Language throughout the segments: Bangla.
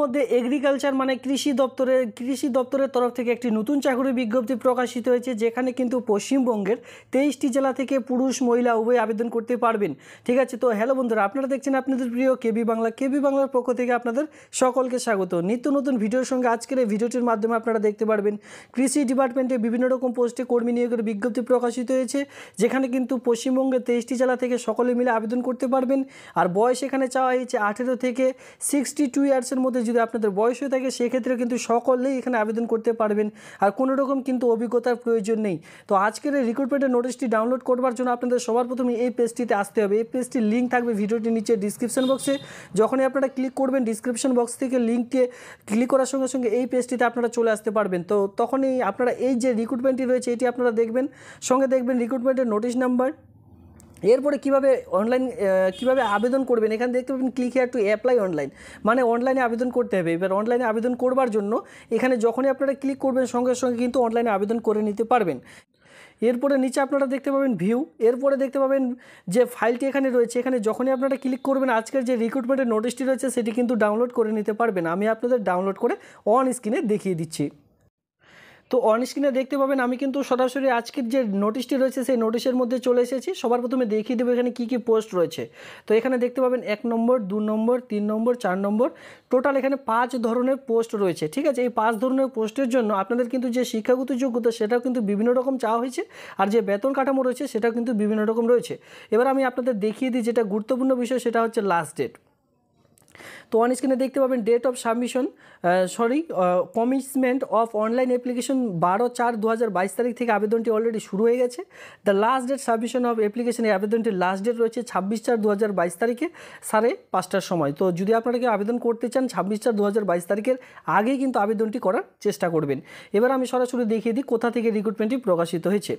মধ্যে এগ্রিকালচার মানে কৃষি দপ্তরের কৃষি দপ্তরের তরফ থেকে একটি নতুন চাকরির বিজ্ঞপ্তি প্রকাশিত হয়েছে যেখানে কিন্তু পশ্চিমবঙ্গের তেইশটি জেলা থেকে পুরুষ মহিলা উভয় আবেদন করতে পারবেন ঠিক আছে তো হ্যালো বন্ধুরা আপনারা দেখছেন আপনাদের প্রিয় কেবি বাংলা কেবি বাংলার পক্ষ থেকে আপনাদের সকলকে স্বাগত নিত্য নতুন ভিডিওর সঙ্গে আজকের এই ভিডিওটির মাধ্যমে আপনারা দেখতে পারবেন কৃষি ডিপার্টমেন্টে বিভিন্ন রকম পোস্টে কর্মী নিয়োগের বিজ্ঞপ্তি প্রকাশিত হয়েছে যেখানে কিন্তু পশ্চিমবঙ্গের তেইশটি জেলা থেকে সকলে মিলে আবেদন করতে পারবেন আর বয়স এখানে চাওয়া হয়েছে আঠেরো থেকে সিক্সটি টু ইয়ার্সের মধ্যে যদি আপনাদের বয়স হয়ে থাকে সেক্ষেত্রে কিন্তু সকলেই এখানে আবেদন করতে পারবেন আর কোনো রকম কিন্তু অভিজ্ঞতার প্রয়োজন নেই তো আজকের এই রিক্রুটমেন্টের নোটিশটি ডাউনলোড করবার জন্য আপনাদের সবার প্রথমে এই পেজটিতে আসতে হবে এই পেজটির লিঙ্ক থাকবে ভিডিওটির নিচে ডিসক্রিপশন বক্সে যখনই আপনারা ক্লিক করবেন ডিসক্রিপশন বক্স থেকে লিঙ্ককে ক্লিক করার সঙ্গে সঙ্গে এই পেজটিতে আপনারা চলে আসতে পারবেন তো তখনই আপনারা এই যে রিক্রুটমেন্টটি রয়েছে এটি আপনারা দেখবেন সঙ্গে দেখবেন রিক্রুটমেন্টের নোটিশ নাম্বার এরপরে কিভাবে অনলাইন কিভাবে আবেদন করবেন এখানে দেখতে পাবেন click here to apply online মানে অনলাইনে আবেদন করতে হবে এবার অনলাইনে আবেদন করবার জন্য এখানে যখনই আপনারা ক্লিক করবেন সঙ্গে সঙ্গে কিন্তু অনলাইনে আবেদন করে নিতে পারবেন এরপরে নিচে আপনারা দেখতে পাবেন ভিউ এরপরে দেখতে পাবেন যে ফাইলটি এখানে রয়েছে এখানে যখনই আপনারা ক্লিক করবেন আজকের যে রিক্রুটমেন্টের নোটিশটি রয়েছে সেটি কিন্তু ডাউনলোড করে নিতে পারবেন আমি আপনাদের ডাউনলোড করে অন স্ক্রিনে দেখিয়ে দিচ্ছি তো অন স্ক্রিনে দেখতে পাবেন আমি কিন্তু সরাসরি আজকের যে নোটিশটি রয়েছে সেই নোটিশের মধ্যে চলে এসেছি সবার প্রথমে দেখিয়ে দেবো এখানে কী কী পোস্ট রয়েছে তো এখানে দেখতে পাবেন এক নম্বর দু নম্বর তিন নম্বর চার নম্বর টোটাল এখানে পাঁচ ধরনের পোস্ট রয়েছে ঠিক আছে এই পাঁচ ধরনের পোস্টের জন্য আপনাদের কিন্তু যে শিক্ষাগত যোগ্যতা সেটাও কিন্তু বিভিন্ন রকম চাওয়া হয়েছে আর যে বেতন কাঠামো রয়েছে সেটাও কিন্তু বিভিন্ন রকম রয়েছে এবার আমি আপনাদের দেখিয়ে দিই যেটা গুরুত্বপূর্ণ বিষয় সেটা হচ্ছে লাস্ট ডেট তো অন স্ক্রিনে দেখতে পাবেন date of submission sorry commitment of online application বারো চার দু তারিখ থেকে আবেদনটি অলরেডি শুরু হয়ে গেছে the last date submission of application এই আবেদনটির লাস্ট ডেট রয়েছে ছাব্বিশ চার দু তারিখে সাড়ে পাঁচটার সময় তো যদি আপনারা কেউ আবেদন করতে চান ছাব্বিশ চার দু তারিখের আগেই কিন্তু আবেদনটি করার চেষ্টা করবেন এবার আমি সরাসরি দেখিয়ে দিই কোথা থেকে রিক্রুটমেন্টটি প্রকাশিত হয়েছে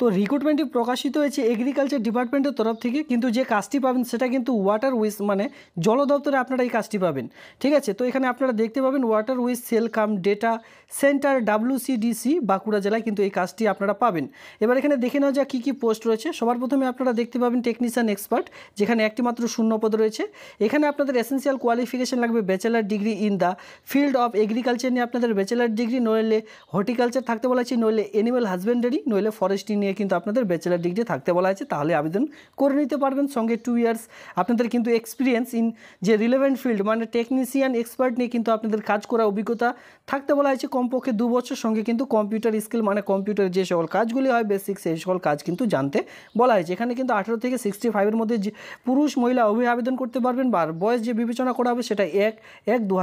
তো রিক্রুটমেন্টটি প্রকাশিত হয়েছে এগ্রিকালচার ডিপার্টমেন্টের তরফ থেকে কিন্তু যে কাজটি পাবেন সেটা কিন্তু ওয়াটার উইস মানে জল দপ্তরে আপনারা এই কাজটি পাবেন ঠিক আছে তো এখানে আপনারা দেখতে পাবেন watershed cell cum data centre WCDC Bankura জেলায় কিন্তু এই কাজটি আপনারা পাবেন এবার এখানে দেখে নেওয়া যা কী কী পোস্ট রয়েছে সবার প্রথমে আপনারা দেখতে পাবেন টেকনিশিয়ান এক্সপার্ট যেখানে একটি মাত্র শূন্য পদ রয়েছে এখানে আপনাদের এসেন্সিয়াল কোয়ালিফিকেশান লাগবে bachelor degree in the field of agriculture নিয়ে আপনাদের ব্যাচেলার ডিগ্রি নইলে হর্টিকালচার থাকতে বলেছি নইলে অ্যানিম্যাল হাজব্যান্ডারি নইলে ফরেস্টিং নিয়ে নিয়ে কিন্তু আপনাদের ব্যাচেলার ডিগ্রি থাকতে বলা হয়েছে তাহলে আবেদন করে নিতে পারবেন সঙ্গে টু ইয়ার্স আপনাদের কিন্তু এক্সপিরিয়েন্স ইন যে রিলেভেন্ট ফিল্ড মানে টেকনিশিয়ান এক্সপার্ট নিয়ে কিন্তু আপনাদের কাজ করার অভিজ্ঞতা থাকতে বলা হয়েছে কমপক্ষে দু বছর সঙ্গে কিন্তু কম্পিউটার স্কিল মানে কম্পিউটার যে সকল কাজগুলি হয় বেসিক সেই সকল কাজ কিন্তু জানতে বলা হয়েছে এখানে কিন্তু আঠেরো থেকে সিক্সটি ফাইভের মধ্যে যে পুরুষ মহিলা অভি আবেদন করতে পারবেন বা বয়স যে বিবেচনা করা হবে সেটা এক এক দু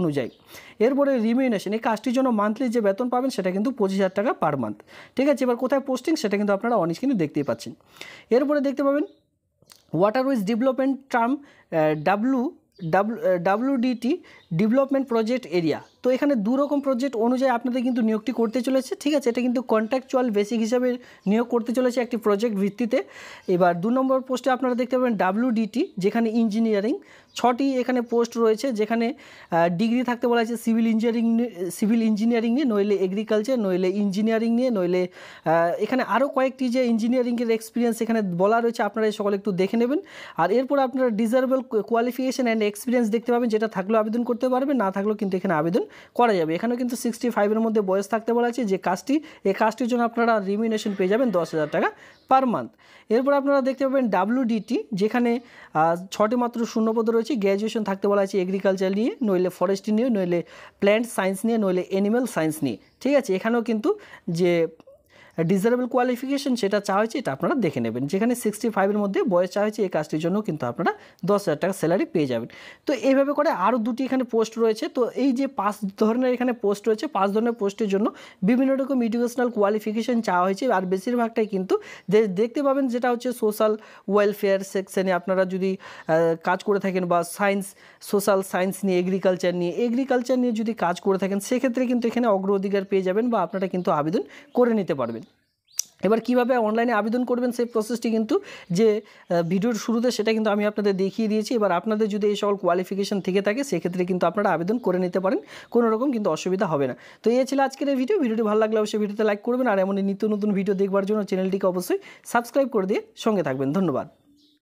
অনুযায়ী এরপরে রিমিউনেশন এই কাজটির জন্য মান্থলি যে বেতন পাবেন সেটা কিন্তু পঁচিশ হাজার টাকা পার মান্থ ঠিক আছে এবার কোথায় পোস্টিং সেটা কিন্তু আপনারা অনেক স্ক্রিনে দেখতেই পাচ্ছেন এরপরে দেখতে পাবেন watershed development team W W WDT development project area তো এখানে দু রকম প্রজেক্ট অনুযায়ী আপনাদের কিন্তু নিয়োগটি করতে চলেছে ঠিক আছে এটা কিন্তু কন্ট্রাকচুয়াল বেসিক হিসাবে নিয়োগ করতে চলেছে একটি প্রজেক্ট ভিত্তিতে এবার দু নম্বর পোস্টে আপনারা দেখতে পাবেন ডাব্লিউডিটি যেখানে ইঞ্জিনিয়ারিং ছটি এখানে পোস্ট রয়েছে যেখানে ডিগ্রি থাকতে বলা হয়েছে সিভিল ইঞ্জিনিয়ারিং সিভিল ইঞ্জিনিয়ারিং নিয়ে নইলে এগ্রিকালচার নইলে ইঞ্জিনিয়ারিং নিয়ে নইলে এখানে আরও কয়েকটি যে ইঞ্জিনিয়ারিংয়ের এক্সপিরিয়েন্স এখানে বলা রয়েছে আপনারা এই সকলে একটু দেখে নেবেন আর এরপর আপনারা ডিজার্ভেল কোয়ালিফিকেশান অ্যান্ড এক্সপিরিয়েন্স দেখতে পাবেন যেটা থাকলেও আবেদন করতে পারবেন না থাকলেও কিন্তু এখানে আবেদন করা যাবে এখানেও কিন্তু সিক্সটি ফাইভের মধ্যে বয়স থাকতে বলা আছে যে কাজটি এই কাজটির জন্য আপনারা রিমিনেশন পেয়ে যাবেন দশ হাজার টাকা পার মান্থ এরপর আপনারা দেখতে পাবেন ডাব্লিউডিটি যেখানে ছটি মাত্র শূন্যপদ রয়েছে গ্র্যাজুয়েশন থাকতে বলা আছে এগ্রিকালচার নিয়ে নইলে ফরেস্ট্রি নিয়ে নইলে প্ল্যান্ট সায়েন্স নিয়ে নইলে অ্যানিম্যাল সায়েন্স নিয়ে ঠিক আছে এখানেও কিন্তু যে ডিজারেবল কোয়ালিফিকেশন সেটা চা হয়েছে এটা আপনারা দেখে নেবেন যেখানে সিক্সটি ফাইভের মধ্যে বয়স চা হয়েছে এই কাজটির জন্য কিন্তু আপনারা দশ হাজার টাকা স্যালারি পেয়ে যাবেন তো এইভাবে করে আরও দুটি এখানে পোস্ট রয়েছে তো এই যে পাঁচ ধরনের এখানে পোস্ট রয়েছে পাঁচ ধরনের পোস্টের জন্য বিভিন্ন রকম এডুকেশনাল কোয়ালিফিকেশন চাওয়া হয়েছে আর বেশিরভাগটাই কিন্তু দেখতে পাবেন যেটা হচ্ছে সোশ্যাল ওয়েলফেয়ার সেকশনে আপনারা যদি কাজ করে থাকেন বা সায়েন্স সোশ্যাল সায়েন্স নিয়ে এগ্রিকালচার নিয়ে এগ্রিকালচার নিয়ে যদি কাজ করে থাকেন সেক্ষেত্রে কিন্তু এখানে অগ্র অধিকার পেয়ে যাবেন বা আপনারা কিন্তু আবেদন করে নিতে পারবেন এবার কিভাবে অনলাইনে আবেদন করবেন সেই প্রসেসটি কিন্তু যে ভিডিওর শুরুতে সেটা কিন্তু আমি আপনাদের দেখিয়ে দিয়েছি এবার আপনাদের যদি এই সকল কোয়ালিফিকেশান থেকে থাকে সেক্ষেত্রে কিন্তু আপনারা আবেদন করে নিতে পারেন কোনো রকম কিন্তু অসুবিধা হবে না তো এই ছিল আজকের এই ভিডিও ভিডিওটি ভালো লাগলে অবশ্যই ভিডিওতে লাইক করবেন আর এমনই নিত্য নতুন ভিডিও দেখবার জন্য চ্যানেলটিকে অবশ্যই সাবস্ক্রাইব করে দিয়ে সঙ্গে থাকবেন ধন্যবাদ